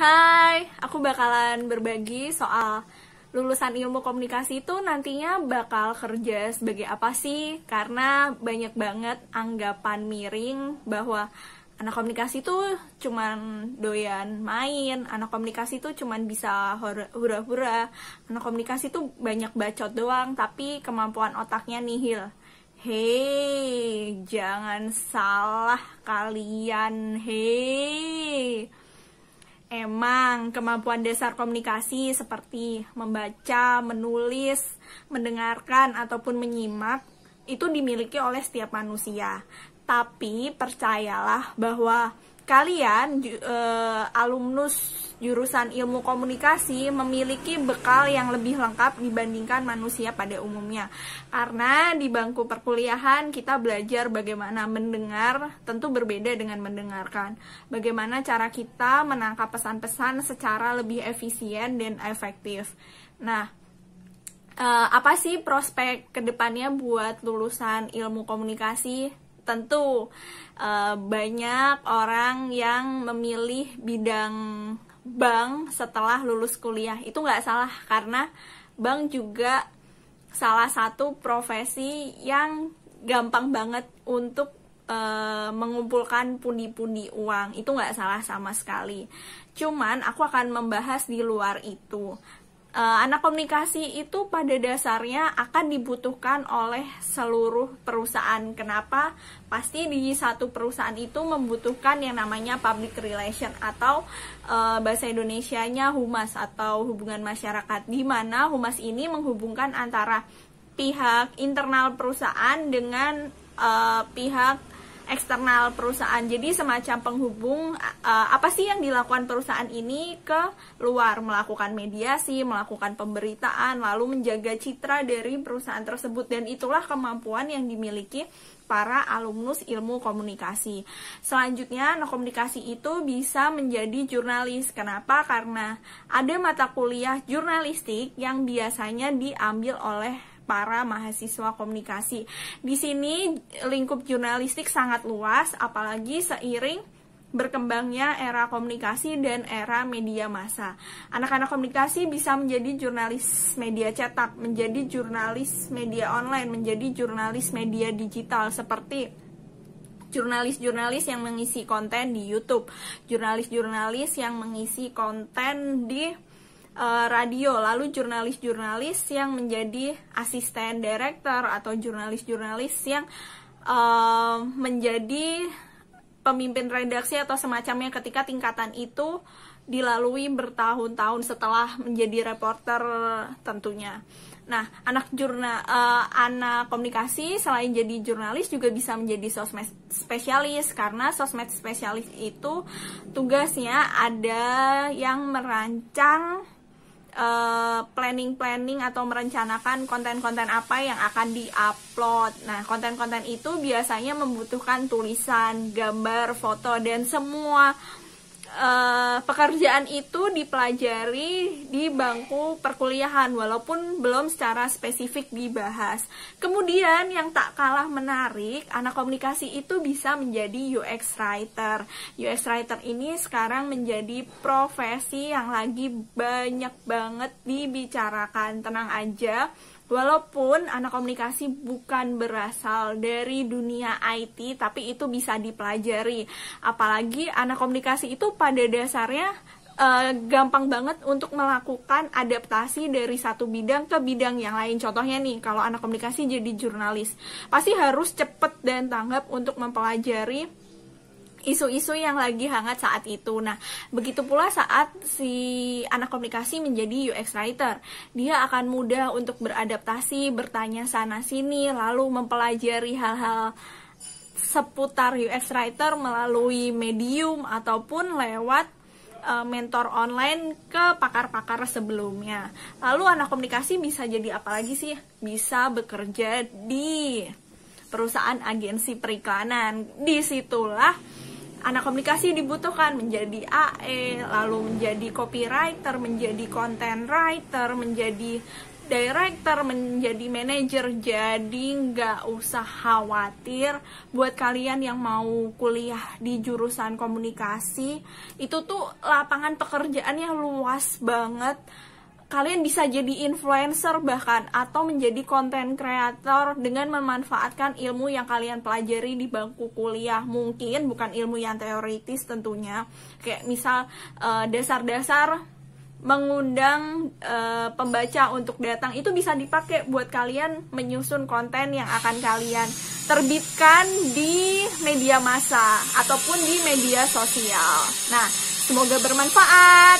Hai, aku bakalan berbagi soal lulusan ilmu komunikasi itu nantinya bakal kerja sebagai apa sih? Karena banyak banget anggapan miring bahwa anak komunikasi itu cuman doyan main, anak komunikasi itu cuman bisa hura-hura, anak komunikasi itu banyak bacot doang, tapi kemampuan otaknya nihil. Hei, jangan salah kalian. Hei. Memang kemampuan dasar komunikasi seperti membaca, menulis, mendengarkan, ataupun menyimak itu dimiliki oleh setiap manusia. Tapi percayalah bahwa kalian uh, alumnus jurusan ilmu komunikasi memiliki bekal yang lebih lengkap dibandingkan manusia pada umumnya. Karena di bangku perkuliahan kita belajar bagaimana mendengar, tentu berbeda dengan mendengarkan. Bagaimana cara kita menangkap pesan-pesan secara lebih efisien dan efektif. Nah, uh, apa sih prospek kedepannya buat lulusan ilmu komunikasi? Tentu uh, banyak orang yang memilih bidang bank setelah lulus kuliah itu nggak salah karena bank juga salah satu profesi yang gampang banget untuk e, mengumpulkan pundi-pundi uang itu nggak salah sama sekali. Cuman aku akan membahas di luar itu Eh, anak komunikasi itu pada dasarnya akan dibutuhkan oleh seluruh perusahaan. Kenapa? Pasti di satu perusahaan itu membutuhkan yang namanya public relation atau uh, bahasa nya humas atau hubungan masyarakat di mana humas ini menghubungkan antara pihak internal perusahaan dengan uh, pihak eksternal perusahaan. Jadi semacam penghubung uh, apa sih yang dilakukan perusahaan ini ke luar melakukan mediasi, melakukan pemberitaan, lalu menjaga citra dari perusahaan tersebut dan itulah kemampuan yang dimiliki para alumnus ilmu komunikasi. Selanjutnya, no nah, komunikasi itu bisa menjadi jurnalis. Kenapa? Karena ada mata kuliah jurnalistik yang biasanya diambil oleh para mahasiswa komunikasi. Di sini lingkup jurnalistik sangat luas, apalagi seiring berkembangnya era komunikasi dan era media massa. Anak-anak komunikasi bisa menjadi jurnalis media cetak, menjadi jurnalis media online, menjadi jurnalis media digital seperti jurnalis-jurnalis yang mengisi konten di YouTube, jurnalis-jurnalis yang mengisi konten di Eh, radio, lalu jurnalis-jurnalis yang menjadi asisten director atau jurnalis-jurnalis yang uh, menjadi pemimpin redaksi atau semacamnya ketika tingkatan itu dilalui bertahun-tahun setelah menjadi reporter tentunya. Nah, anak jurnal uh, eh, anak komunikasi selain jadi jurnalis juga bisa menjadi sosmed spesialis karena sosmed spesialis itu tugasnya ada yang merancang Eh, planning-planning uh, atau merencanakan konten-konten apa yang akan diupload. Nah, konten-konten itu biasanya membutuhkan tulisan, gambar, foto, dan semua Eh, pekerjaan itu dipelajari di bangku perkuliahan walaupun belum secara spesifik dibahas. Kemudian yang tak kalah menarik, anak komunikasi itu bisa menjadi UX writer. UX writer ini sekarang menjadi profesi yang lagi banyak banget dibicarakan. Tenang aja, Walaupun anak komunikasi bukan berasal dari dunia IT, tapi itu bisa dipelajari. Apalagi anak komunikasi itu pada dasarnya uh, gampang banget untuk melakukan adaptasi dari satu bidang ke bidang yang lain. Contohnya nih, kalau anak komunikasi jadi jurnalis, pasti harus cepat dan tanggap untuk mempelajari isu-isu yang lagi hangat saat itu. Nah, begitu pula saat si anak komunikasi menjadi UX writer. Dia akan mudah untuk beradaptasi, bertanya sana-sini, lalu mempelajari hal-hal seputar UX writer melalui medium ataupun lewat e, mentor online ke pakar-pakar sebelumnya. Lalu anak komunikasi bisa jadi apa lagi sih? Bisa bekerja di perusahaan agensi periklanan. Disitulah anak komunikasi dibutuhkan menjadi AE, lalu menjadi copywriter, menjadi content writer, menjadi director, menjadi manager. Jadi nggak usah khawatir buat kalian yang mau kuliah di jurusan komunikasi, itu tuh lapangan pekerjaannya luas banget kalian bisa jadi influencer bahkan atau menjadi konten kreator dengan memanfaatkan ilmu yang kalian pelajari di bangku kuliah mungkin bukan ilmu yang teoritis tentunya kayak misal eh, dasar-dasar mengundang eh, pembaca untuk datang itu bisa dipakai buat kalian menyusun konten yang akan kalian terbitkan di media massa ataupun di media sosial. Nah, semoga bermanfaat.